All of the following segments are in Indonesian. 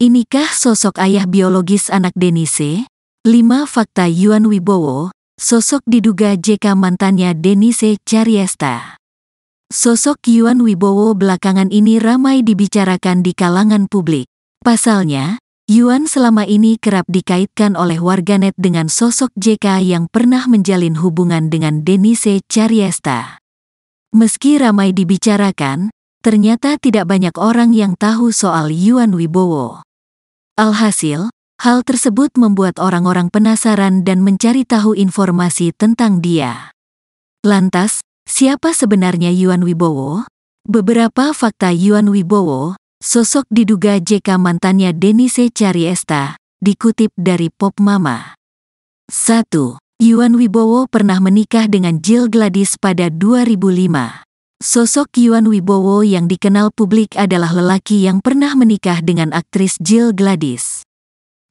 Inikah sosok ayah biologis anak Denise? 5 Fakta Yuan Wibowo, sosok diduga JK mantannya Denise Cariesta. Sosok Yuan Wibowo belakangan ini ramai dibicarakan di kalangan publik. Pasalnya, Yuan selama ini kerap dikaitkan oleh warganet dengan sosok JK yang pernah menjalin hubungan dengan Denise Cariesta. Meski ramai dibicarakan, ternyata tidak banyak orang yang tahu soal Yuan Wibowo. Alhasil, hal tersebut membuat orang-orang penasaran dan mencari tahu informasi tentang dia. Lantas, siapa sebenarnya Yuan Wibowo? Beberapa fakta Yuan Wibowo, sosok diduga JK mantannya Denise Chariesta, dikutip dari Pop Mama. 1. Yuan Wibowo pernah menikah dengan Jill Gladys pada 2005. Sosok Yuan Wibowo yang dikenal publik adalah lelaki yang pernah menikah dengan aktris Jill Gladys.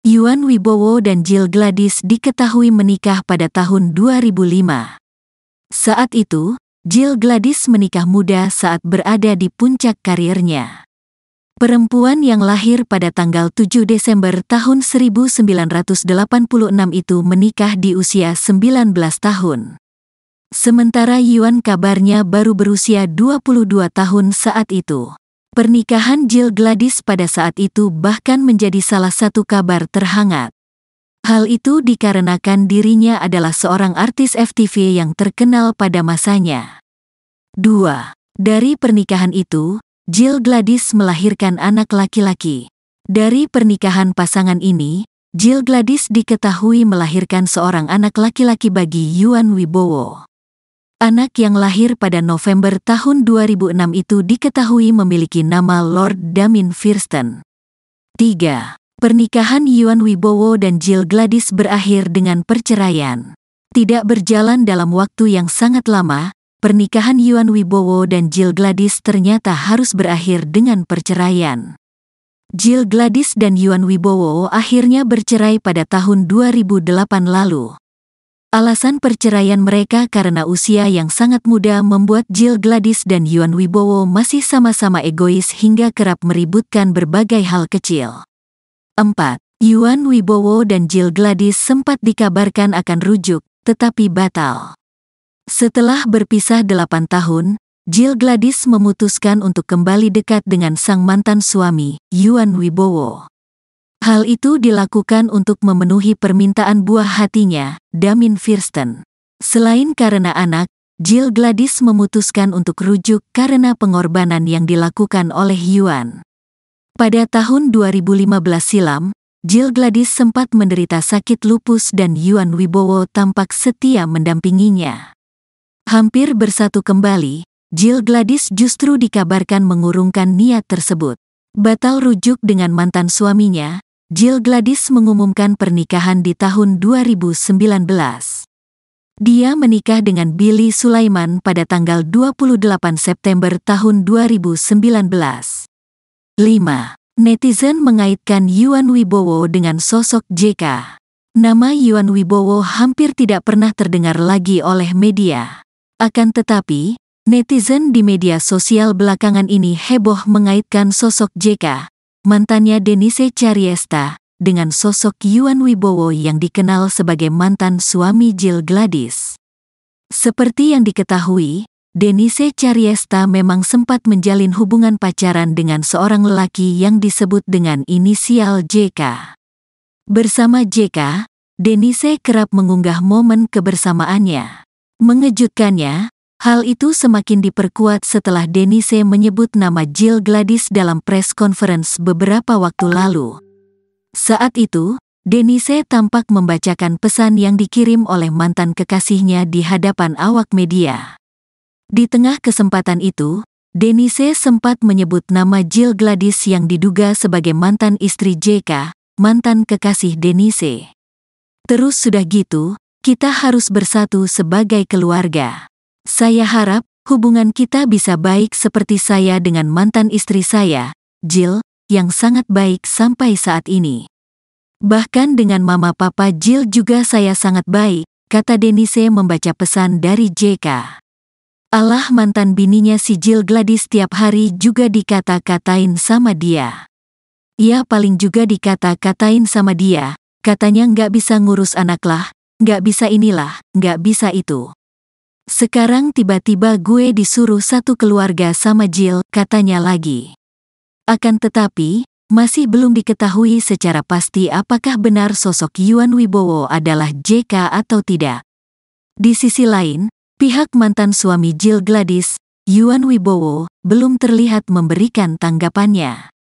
Yuan Wibowo dan Jill Gladys diketahui menikah pada tahun 2005. Saat itu, Jill Gladys menikah muda saat berada di puncak karirnya. Perempuan yang lahir pada tanggal 7 Desember tahun 1986 itu menikah di usia 19 tahun. Sementara Yuan kabarnya baru berusia 22 tahun saat itu. Pernikahan Jill Gladys pada saat itu bahkan menjadi salah satu kabar terhangat. Hal itu dikarenakan dirinya adalah seorang artis FTV yang terkenal pada masanya. 2. Dari pernikahan itu, Jill Gladys melahirkan anak laki-laki. Dari pernikahan pasangan ini, Jill Gladys diketahui melahirkan seorang anak laki-laki bagi Yuan Wibowo. Anak yang lahir pada November tahun 2006 itu diketahui memiliki nama Lord Damin Firsten. 3. Pernikahan Yuan Wibowo dan Jill Gladys berakhir dengan perceraian. Tidak berjalan dalam waktu yang sangat lama, pernikahan Yuan Wibowo dan Jill Gladys ternyata harus berakhir dengan perceraian. Jill Gladys dan Yuan Wibowo akhirnya bercerai pada tahun 2008 lalu. Alasan perceraian mereka karena usia yang sangat muda membuat Jill Gladys dan Yuan Wibowo masih sama-sama egois hingga kerap meributkan berbagai hal kecil. 4. Yuan Wibowo dan Jill Gladys sempat dikabarkan akan rujuk, tetapi batal. Setelah berpisah 8 tahun, Jill Gladys memutuskan untuk kembali dekat dengan sang mantan suami, Yuan Wibowo. Hal itu dilakukan untuk memenuhi permintaan buah hatinya, Damin Firsten. Selain karena anak, Jill Gladys memutuskan untuk rujuk karena pengorbanan yang dilakukan oleh Yuan. Pada tahun 2015 silam, Jill Gladys sempat menderita sakit lupus dan Yuan Wibowo tampak setia mendampinginya. Hampir bersatu kembali, Jill Gladys justru dikabarkan mengurungkan niat tersebut. Batal rujuk dengan mantan suaminya, Jill Gladys mengumumkan pernikahan di tahun 2019. Dia menikah dengan Billy Sulaiman pada tanggal 28 September tahun 2019. 5. Netizen mengaitkan Yuan Wibowo dengan sosok JK. Nama Yuan Wibowo hampir tidak pernah terdengar lagi oleh media. Akan tetapi, netizen di media sosial belakangan ini heboh mengaitkan sosok JK mantannya Denise Cariesta, dengan sosok Yuan Wibowo yang dikenal sebagai mantan suami Jill Gladys. Seperti yang diketahui, Denise Cariesta memang sempat menjalin hubungan pacaran dengan seorang lelaki yang disebut dengan inisial JK. Bersama JK, Denise kerap mengunggah momen kebersamaannya. Mengejutkannya, Hal itu semakin diperkuat setelah Denise menyebut nama Jill Gladys dalam press conference beberapa waktu lalu. Saat itu, Denise tampak membacakan pesan yang dikirim oleh mantan kekasihnya di hadapan awak media. Di tengah kesempatan itu, Denise sempat menyebut nama Jill Gladys yang diduga sebagai mantan istri JK, mantan kekasih Denise. Terus sudah gitu, kita harus bersatu sebagai keluarga. Saya harap hubungan kita bisa baik seperti saya dengan mantan istri saya, Jill, yang sangat baik sampai saat ini. Bahkan dengan mama papa Jill juga saya sangat baik, kata Denise membaca pesan dari JK. Allah mantan bininya si Jill Gladys setiap hari juga dikata-katain sama dia. Ia paling juga dikata-katain sama dia, katanya nggak bisa ngurus anak lah, nggak bisa inilah, nggak bisa itu. Sekarang tiba-tiba gue disuruh satu keluarga sama Jill, katanya lagi. Akan tetapi, masih belum diketahui secara pasti apakah benar sosok Yuan Wibowo adalah JK atau tidak. Di sisi lain, pihak mantan suami Jill Gladys, Yuan Wibowo, belum terlihat memberikan tanggapannya.